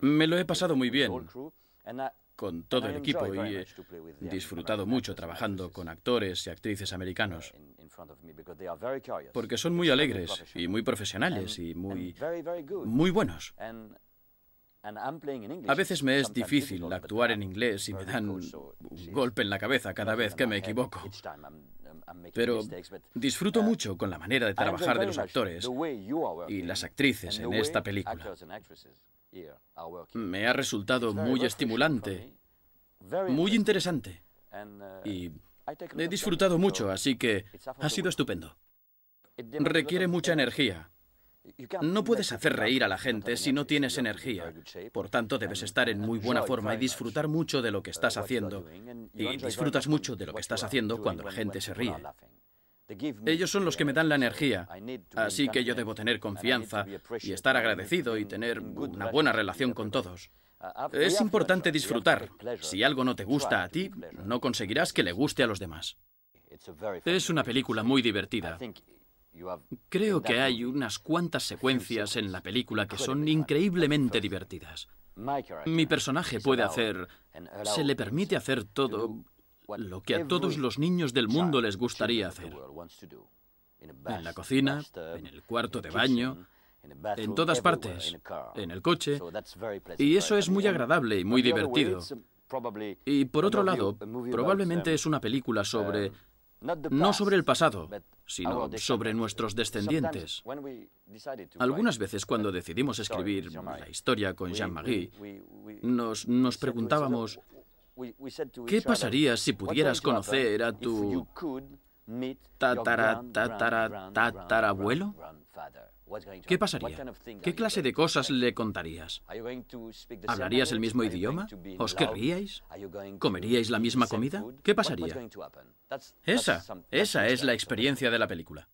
Me lo he pasado muy bien con todo el equipo y he disfrutado mucho trabajando con actores y actrices uh, americanos porque son muy alegres y muy profesionales y muy, buenos. A veces me es difícil actuar en inglés y me dan un golpe en la cabeza cada vez que me equivoco. Pero disfruto uh, mucho con la manera de trabajar de los actores y las actrices en esta película. Me ha resultado muy estimulante, muy interesante uh, y he disfrutado mucho, así que ha sido estupendo. Requiere mucha energía, no puedes hacer reír a la gente si no tienes energía. Por tanto, debes estar en muy buena forma y disfrutar mucho de lo que estás haciendo. Y disfrutas mucho de lo que estás haciendo cuando la gente se ríe. Ellos son los que me dan la energía, así que yo debo tener confianza y estar agradecido y tener una buena relación con todos. Uh, es importante disfrutar. Si algo no te gusta a ti, no conseguirás que le guste a los demás. Es una película muy divertida. Creo que hay unas cuantas secuencias en la película que son increíblemente divertidas. Mi personaje puede hacer, se le permite hacer todo lo que a todos los niños del mundo les gustaría hacer. En la cocina, en el cuarto de baño, en todas partes, en el coche. Y eso es muy agradable y muy divertido. Um, y por otro lado, probablemente um, es una película sobre um, no sobre el pasado, sino sobre nuestros descendientes. Algunas veces cuando decidimos escribir la historia con Jean-Marie, nos, nos preguntábamos, ¿qué pasaría si pudieras conocer a tu tatara, tatara, tatarabuelo? ¿Qué pasaría? ¿Qué clase de cosas le contarías? ¿Hablarías el mismo idioma? ¿Os querríais? ¿Comeríais la misma comida? ¿Qué pasaría? Esa, esa es la experiencia de la película.